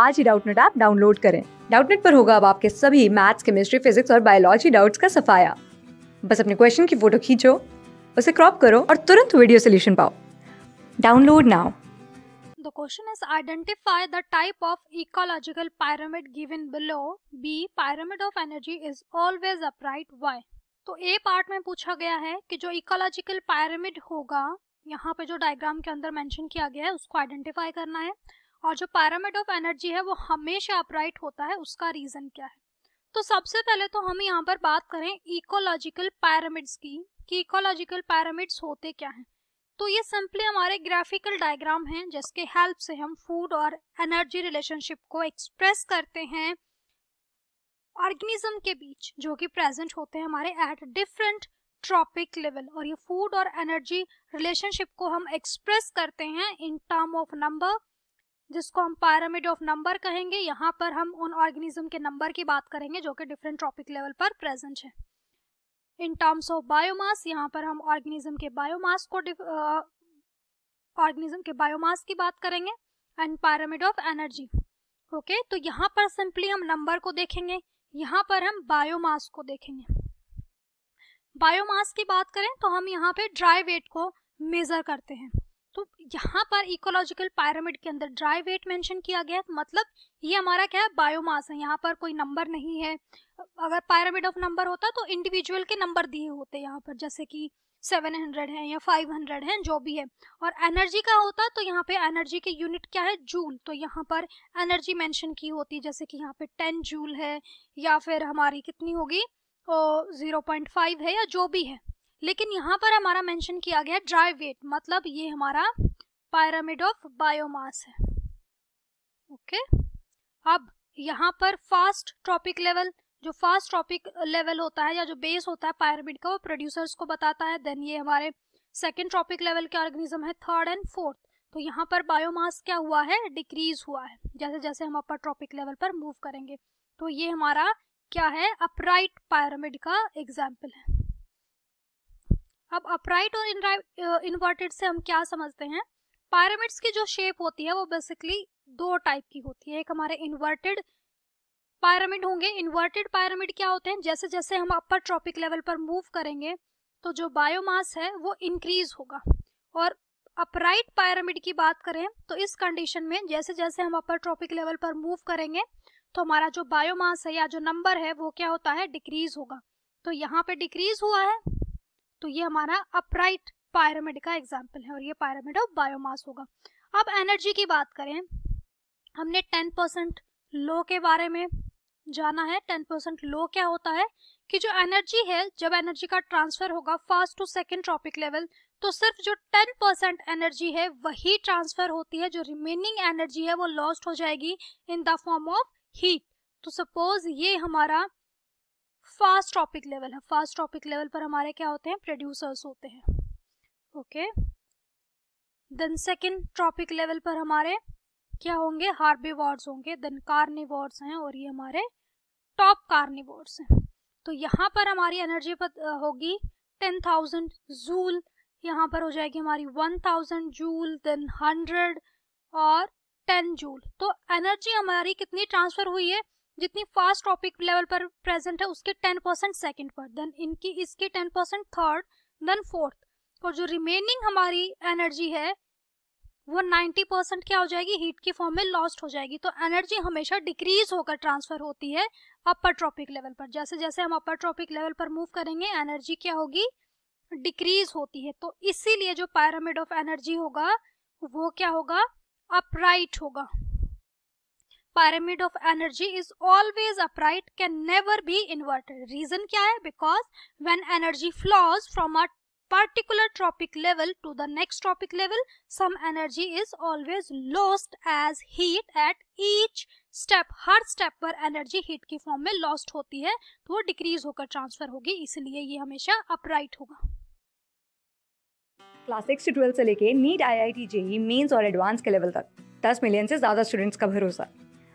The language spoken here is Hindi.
आज ही डाउटनेट ऐप डाउनलोड करें डाउटनेट पर होगा अब आपके सभी मैथ्स केमिस्ट्री फिजिक्स और बायोलॉजी डाउट्स का सफाया बस अपने क्वेश्चन की फोटो खींचो उसे क्रॉप करो और तुरंत वीडियो सोल्यूशन पाओ download now the question is identify the type of ecological pyramid given below B pyramid of energy is always upright why तो ए पार्ट में पूछा गया है कि जो इकोलॉजिकल पायरामिड होगा यहाँ पे जो डायग्राम के अंदर मेंशन किया गया है उसको आइडेंटिफाई करना है और जो पैरामिड ऑफ एनर्जी है वो हमेशा अपराइट होता है उसका रीजन क्या है तो सबसे पहले तो हम यहाँ पर बात करें इकोलॉजिकल पैरामिड्स की कि इकोलॉजिकल पैरामिड्स होते क्या हैं तो ये सिंपली हमारे ग्राफिकल डायग्राम हैं जिसके हेल्प से हम फूड और एनर्जी रिलेशनशिप को एक्सप्रेस करते हैं ऑर्गेनिज्म के बीच जो कि प्रेजेंट होते हैं हमारे एट डिफरेंट ट्रॉपिक लेवल और ये फूड और एनर्जी रिलेशनशिप को हम एक्सप्रेस करते हैं इन टर्म ऑफ नंबर जिसको हम पैरामिड ऑफ नंबर कहेंगे यहाँ पर हम उन ऑर्गेनिज्म के नंबर की बात करेंगे जो कि डिफरेंट ट्रॉपिक लेवल पर प्रेजेंट है इन टर्म्स ऑफ बायोमास यहाँ पर हम ऑर्गेनिज्म के बायोमास को ऑर्गेनिज्म के बायोमास की बात करेंगे and pyramid of energy okay तो यहाँ पर सिंपली हम नंबर को देखेंगे यहाँ पर हम बायोमास को देखेंगे बायोमास की बात करें तो हम यहाँ पे ड्राई वेट को मेजर करते हैं तो यहाँ पर इकोलॉजिकल पायरामिड के अंदर ड्राई वेट मेंशन किया गया तो मतलब ये हमारा क्या है बायोमास है यहाँ पर कोई नंबर नहीं है अगर पायरामिड ऑफ नंबर होता तो इंडिविजुअल के नंबर दिए होते यहाँ पर जैसे कि 700 है या 500 है जो भी है और एनर्जी का होता तो यहाँ पे एनर्जी के यूनिट क्या है जूल तो यहाँ पर एनर्जी मेंशन की होती है जैसे कि यहाँ पे 10 जूल है या फिर हमारी कितनी होगी जीरो पॉइंट फाइव है या जो भी है लेकिन यहाँ पर हमारा मेंशन किया गया ड्राई वेट मतलब ये हमारा पायरामिड ऑफ बायोमास है ओके अब यहाँ पर फास्ट ट्रॉपिक लेवल जो फास्ट ट्रॉपिक लेवल होता है या जो बेस होता है पायरामिड का वो प्रोड्यूसर्स को बताता है देन ये हमारे सेकेंड ट्रॉपिक लेवल के ऑर्गेनिज्म है थर्ड एंड फोर्थ तो यहाँ पर बायोमास क्या हुआ है डिक्रीज हुआ है जैसे जैसे हम अपर ट्रॉपिक लेवल पर मूव करेंगे तो ये हमारा क्या है अपराइट पायरामिड का एग्जाम्पल है अब अपराइट और इन्वर्टेड से हम क्या समझते हैं पायरामिड्स की जो शेप होती है वो बेसिकली दो टाइप की होती है एक हमारे इन्वर्टेड पायरामिड होंगे इन्वर्टेड पायरामिड क्या होते हैं जैसे जैसे हम अपर ट्रॉपिक लेवल पर मूव करेंगे तो जो बायोमास है वो इंक्रीज होगा और अपराइट पायरामिड की बात करें तो इस कंडीशन में जैसे जैसे हम अपर ट्रॉपिक लेवल पर मूव करेंगे तो हमारा जो बायोमास है या जो नंबर है वो क्या होता है डिक्रीज होगा तो यहाँ पे डिक्रीज हुआ है तो ये हमारा अपराइट पायरामिड का एग्जाम्पल है और ये पायरामिड ऑफ बायोमास होगा अब एनर्जी की बात करें हमने टेन परसेंट लो के बारे में जाना है टेन परसेंट लो क्या होता है कि जो एनर्जी है जब एनर्जी का ट्रांसफर होगा first to second trophic level तो सिर्फ जो टेन परसेंट एनर्जी है वही ट्रांसफर होती है जो रिमेनिंग एनर्जी है वो लॉस्ट हो जाएगी in the form of heat तो सपोज ये हमारा फास्ट टॉपिक लेवल है फास्ट टॉपिक लेवल पर हमारे क्या होते हैं प्रोड्यूसर्स होते हैं okay then second trophic level पर हमारे क्या होंगे हार्बीवॉर्ड्स होंगे देन कार्निवॉर्ड्स हैं और ये हमारे टॉप कार्निवॉर्ड्स हैं तो यहाँ पर हमारी एनर्जी पर होगी टेन थाउजेंड जूल यहाँ पर हो जाएगी हमारी one thousand joule then hundred और टेन जूल तो एनर्जी हमारी कितनी ट्रांसफर हुई है जितनी फास्ट टॉपिक लेवल पर प्रेजेंट है उसके टेन परसेंट सेकेंड पर देन इनकी इसके ten percent third then fourth और जो रिमेनिंग हमारी एनर्जी है वो नाइन्टी परसेंट क्या हो जाएगी हीट की फॉर्म में लॉस्ट हो जाएगी तो एनर्जी हमेशा डिक्रीज होकर ट्रांसफर होती है अपर ट्रॉपिक लेवल पर जैसे जैसे हम अपर ट्रॉपिक लेवल पर मूव करेंगे एनर्जी क्या होगी डिक्रीज होती है तो इसीलिए जो पैरामिड ऑफ एनर्जी होगा वो क्या होगा अपराइट होगा pyramid of energy is always upright, can never be inverted. Reason क्या है? Because when energy flows from a particular tropic level to the next tropic level, some energy is always lost as heat at each step हर स्टेप पर एनर्जी हीट की फॉर्म में लॉस्ट होती है तो वो डिक्रीज होकर ट्रांसफर होगी इसलिए ये हमेशा अपराइट होगा क्लास सिक्स से ट्वेल्थ से लेके NEET I I T JEE Mains और एडवांस के लेवल तक दस मिलियन से ज्यादा स्टूडेंट्स का भरोसा